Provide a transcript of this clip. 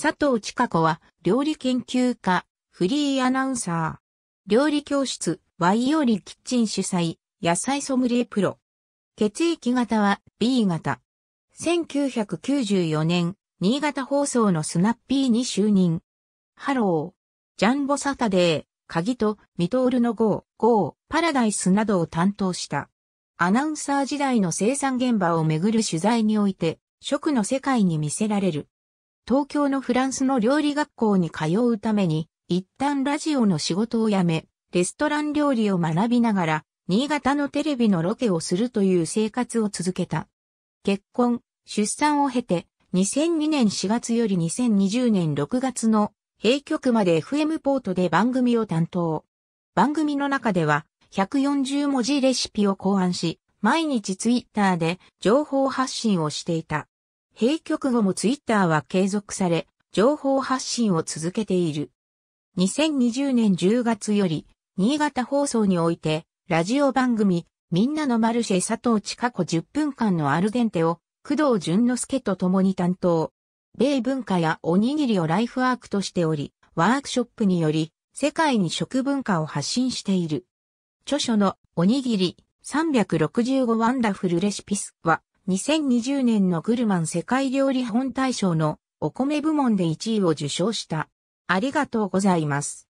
佐藤千佳子は、料理研究家、フリーアナウンサー。料理教室、ワイオリキッチン主催、野菜ソムリエプロ。血液型は B 型。1994年、新潟放送のスナッピーに就任。ハロー。ジャンボサタデー、鍵とミトールの GO、GO、パラダイスなどを担当した。アナウンサー時代の生産現場をめぐる取材において、食の世界に見せられる。東京のフランスの料理学校に通うために、一旦ラジオの仕事を辞め、レストラン料理を学びながら、新潟のテレビのロケをするという生活を続けた。結婚、出産を経て、2002年4月より2020年6月の閉局まで FM ポートで番組を担当。番組の中では、140文字レシピを考案し、毎日ツイッターで情報発信をしていた。閉局後もツイッターは継続され、情報発信を続けている。2020年10月より、新潟放送において、ラジオ番組、みんなのマルシェ佐藤千佳子10分間のアルデンテを、工藤淳之介と共に担当。米文化やおにぎりをライフワークとしており、ワークショップにより、世界に食文化を発信している。著書のおにぎり365ワンダフルレシピスは、2020年のグルマン世界料理本大賞のお米部門で1位を受賞した。ありがとうございます。